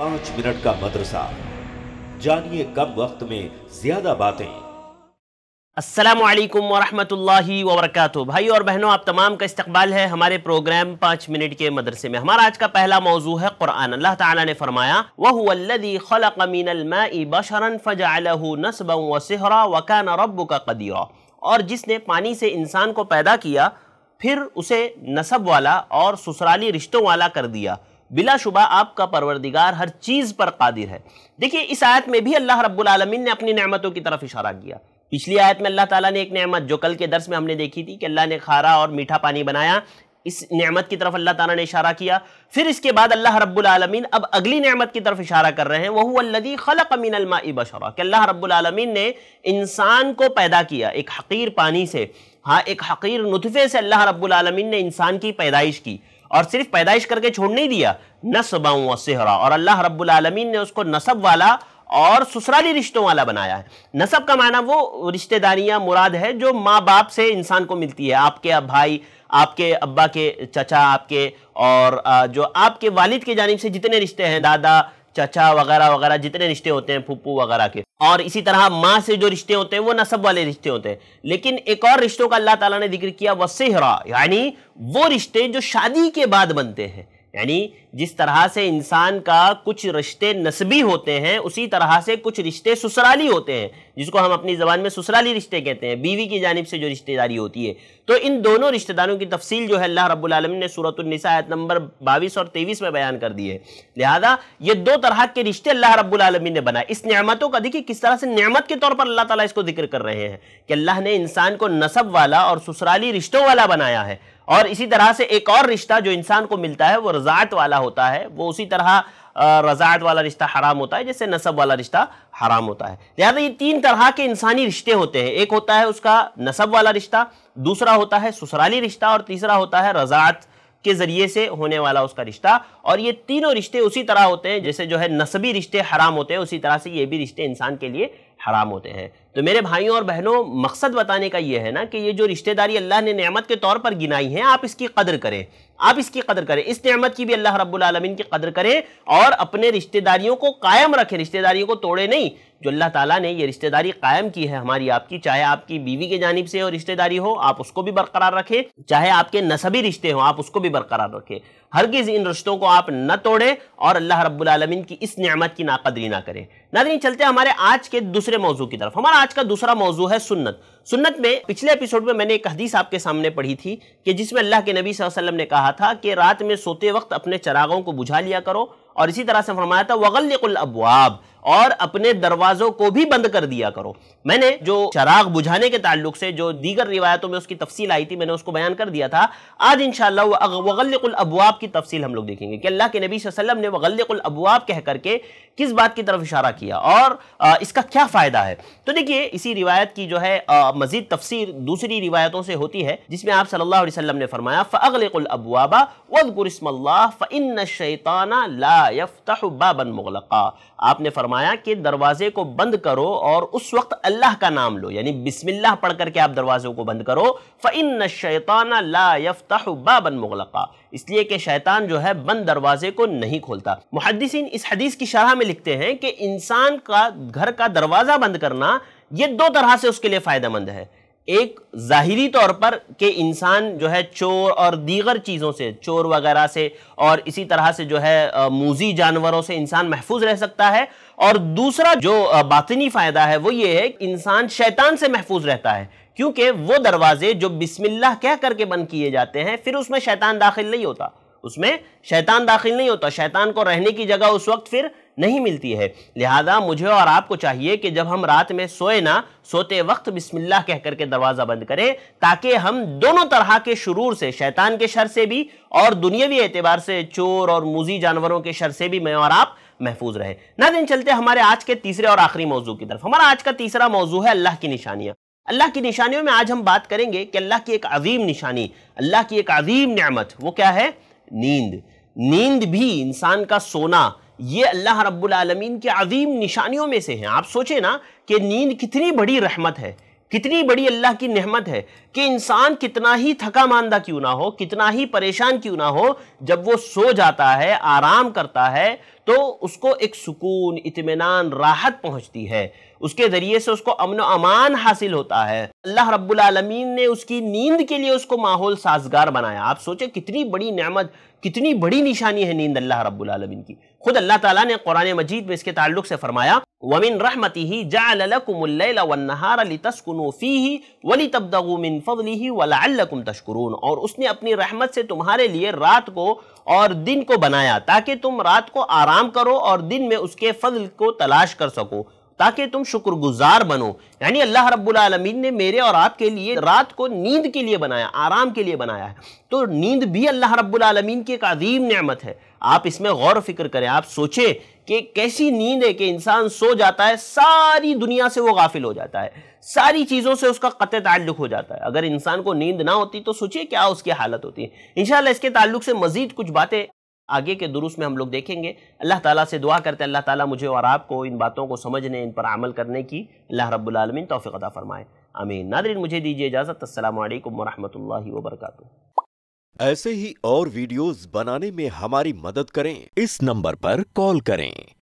पांच मिनट का मदरसा जानिए कम वक्त में ज्यादा बातें असलम वरहमतुल्लाहि वबरकatuh भाई और बहनों आप तमाम का इस्तकबाल है हमारे प्रोग्राम पाँच मिनट के मदरसे में हमारा आज का पहला मौजू है कुरान अल्लाह ताला ने फरमाया वहदी बशरन फ़जालह नसबा वसहरा वकान रब का कदीरा और जिसने पानी से इंसान को पैदा किया फिर उसे नसब वाला और ससुराली रिश्तों वाला कर दिया बिलाशुबा आपका परवरदिगार हर चीज़ पर कादिर है देखिए इस आयत में भी अल्लाह रब्बुल आलमीन ने अपनी नमतों की तरफ इशारा किया पिछली आयत में अल्लाह ताला ने एक नमत जो कल के दर्स में हमने देखी थी कि अल्लाह ने खारा और मीठा पानी बनाया इस नमत की तरफ अल्लाह ताला ने इशारा किया फिर इसके बाद अल्लाह रब्बुल आलमीन अब अगली नमत की तरफ इशारा कर रहे हैं वह अल्लदी खलक अमीन अलमा बशरा कि अल्लाह रब्बुल आलमीन ने इंसान को पैदा किया एक हकीर पानी से हाँ एक हकीर नुतफ़े से अल्लाह रब्बुल आलमीन ने इंसान की पैदाइश की और सिर्फ पैदाइश करके छोड़ नहीं दिया नसबा सेहरा और अल्लाह रब्बुल ने उसको नसब वाला और ससुराली रिश्तों वाला बनाया है नसब का माना वो रिश्तेदारियां मुराद है जो माँ बाप से इंसान को मिलती है आपके भाई आपके अब्बा के चचा आपके और जो आपके वालिद की जानब से जितने रिश्ते हैं दादा चचा वगैरह वगैरह जितने रिश्ते होते हैं फुप्पू वगैरह के और इसी तरह माँ से जो रिश्ते होते हैं वो नसब वाले रिश्ते होते हैं लेकिन एक और रिश्तों का अल्लाह ताला ने जिक्र किया वसेहरा यानी वो रिश्ते जो शादी के बाद बनते हैं यानी जिस तरह से इंसान का कुछ रिश्ते नस्बी होते हैं उसी तरह से कुछ रिश्ते ससुराली होते हैं जिसको हम अपनी ज़बान में ससुराली रिश्ते कहते हैं बीवी की जानब से जो रिश्तेदारी होती है तो इन दोनों रिश्तेदारों की तफसील जो है अल्लाह रब्लम ने सूरतनिसात नंबर बाईस और तेईस में बयान कर दी है लिहाजा ये दो तरह के रिश्ते अल्लाह रब्लमी ने बनाए इस नमतों का देखिए किस तरह से न्यामत के तौर पर अल्लाह ताली इसको जिक्र कर रहे हैं कि अल्लाह ने इंसान को नसब वाला और ससुराली रिश्तों वाला बनाया है और इसी तरह से एक और रिश्ता जो इंसान को मिलता है वो रजात वाला होता है वो उसी तरह रज़ात वाला रिश्ता हराम होता है जैसे नसब वाला रिश्ता हराम होता है लिहाजा ये तीन तरह के इंसानी रिश्ते होते हैं एक होता है उसका नसब वाला रिश्ता दूसरा होता है ससुराली रिश्ता और तीसरा होता है रज़ात के ज़रिए से होने वाला उसका रिश्ता और ये तीनों रिश्ते उसी तरह होते हैं जैसे जो है नसबी रिश्ते हराम होते हैं उसी तरह से ये भी रिश्ते इंसान के लिए हराम होते हैं तो मेरे भाइयों और बहनों मकसद बताने का ये है ना कि ये जो रिश्तेदारी अल्लाह ने नेमत के तौर पर गिनाई है आप इसकी कदर करें आप इसकी कदर करें इस नेमत की भी अल्लाह रब्बुल की कदर करें और अपने रिश्तेदारियों को कायम रखें रिश्तेदारियों को तोड़े नहीं जो अल्लाह ताला ने ये रिश्तेदारी कायम की है हमारी आपकी चाहे आपकी बीवी के जानिब से हो रिश्तेदारी हो आप उसको भी बरकरार रखें चाहे आपके नसबी रिश्ते हों आप उसको भी बरकरार रखें हरगिज़ इन रिश्तों को आप न तोड़ें और अल्लाह रब्बुल की इस नेमत की नाकदरी ना करें नादरी चलते हमारे आज के दूसरे मौजू की तरफ हमारा आज का दूसरा मौजू है सुन्नत सुन्नत में पिछले एपिसोड में मैंने एक हदीस आपके सामने पढ़ी थी कि जिसमें अल्लाह के नबी वसल्लम ने कहा था कि रात में सोते वक्त अपने चरागों को बुझा लिया करो और इसी तरह से फरमाया था वगल अबवाब और अपने दरवाजों को भी बंद कर दिया करो मैंने जो चराग बुझाने के ताल्लुक से जो दीगर रिवायतों में उसकी तफसील आई थी मैंने उसको बयान कर दिया था आज इंशाला वगल अबवाब की तफसील हम लोग देखेंगे कि अल्लाह के नबी वसल्लम ने वगल अबवाब कह करके किस बात की तरफ इशारा किया और इसका क्या फ़ायदा है तो देखिए इसी रिवायत की जो है मजीद तफसीर दूसरी रिवायतों से होती है जिसमें आप सल्लल्लाहु अलैहि वसल्लम ने फरमाया फ़गल अबवाबा वदकुरस्मल्ला फ़िन शैताना ला यफ्तह बाबन मुगलका आपने फरमाया कि दरवाजे को बंद करो और उस वक्त अल्लाह का नाम लो यानी बिस्मिल्लाह पढ़ करके आप दरवाज़ों को बंद करो फ़िन शैताना ला यफ्तह बाबन मुगलका इसलिए कि शैतान जो है बंद दरवाजे को नहीं खोलता मुहदसिन इस हदीस की शरह में लिखते हैं कि इंसान का घर का दरवाज़ा बंद करना ये दो तरह से उसके लिए फ़ायदेमंद है एक ज़ाहरी तौर पर कि इंसान जो है चोर और दीगर चीज़ों से चोर वगैरह से और इसी तरह से जो है मूजी जानवरों से इंसान महफूज रह सकता है और दूसरा जो बातनी फ़ायदा है वो ये है कि इंसान शैतान से महफूज रहता है क्योंकि वो दरवाजे जो बिस्मिल्लाह कह करके बंद किए जाते हैं फिर उसमें शैतान दाखिल नहीं होता उसमें शैतान दाखिल नहीं होता शैतान को रहने की जगह उस वक्त फिर नहीं मिलती है लिहाजा मुझे और आपको चाहिए कि जब हम रात में सोए ना सोते वक्त बिस्मिल्लाह कह करके दरवाज़ा बंद करें ताकि हम दोनों तरह के शुरूर से शैतान के शर से भी और दुनियावी एतबार से चोर और मूजी जानवरों के शर से भी मैं और आप महफूज रहे ना दिन चलते हमारे आज के तीसरे और आखिरी मौजू की तरफ हमारा आज का तीसरा मौजू है अल्लाह की निशानियाँ अल्लाह की निशानियों में आज हम बात करेंगे कि अल्लाह की एक अजीम निशानी अल्लाह की एक अजीम नमत वो क्या है नींद नींद भी इंसान का सोना ये अल्लाह रब्बुल के अजीम निशानियों में से हैं आप सोचें ना कि नींद कितनी बड़ी रहमत है कितनी बड़ी अल्लाह की नेमत है कि इंसान कितना ही थका मानदा क्यों ना हो कितना ही परेशान क्यों ना हो जब वो सो जाता है आराम करता है तो उसको एक सुकून इतमान राहत पहुंचती है उसके ज़रिए से उसको अमन अमान हासिल होता है अल्लाह रब्बुल रबालमीन ने उसकी नींद के लिए उसको माहौल साजगार बनाया आप सोचें कितनी बड़ी नमत कितनी बड़ी निशानी है नींद अल्लाह रब्बुल रबालमीन की खुद अल्लाह ताला ने कुरान मजीद में इसके ताल्लुक से फरमाया वमिन रहमती ही जाकुमहारतस्कुनफ़ी वली तबदमिन फ़ली वलाकुम तशकरून और उसने अपनी रहमत से तुम्हारे लिए रात को और दिन को बनाया ताकि तुम रात को आराम काम करो और दिन में उसके फजल को तलाश कर सको ताकि तुम शुक्रगुजार बनो यानी अल्लाह रब्बुल ने मेरे और आपके लिए रात को नींद के लिए बनाया आराम के लिए बनाया है तो नींद भी अल्लाह रब्बुल रबालमीन की एक अजीम नमत है आप इसमें गौर फिक्र करें आप सोचें कि कैसी नींद है कि इंसान सो जाता है सारी दुनिया से वो गाफिल हो जाता है सारी चीज़ों से उसका कत ताल्लुक हो जाता है अगर इंसान को नींद ना होती तो सोचिए क्या उसकी हालत होती है इन इसके ताल्लुक से मज़ीद कुछ बातें आगे के दुरुस्त में हम लोग देखेंगे अल्लाह ताला से दुआ करते अल्लाह ताला मुझे और आपको इन बातों को समझने इन पर अमल करने की अल्लाह रब्बुलमीन तोफ़ी अदा फ़रमाए आमीन नादरीन मुझे दीजिए इजाज़त असल वरहमल वबरक ऐसे ही और वीडियोस बनाने में हमारी मदद करें इस नंबर पर कॉल करें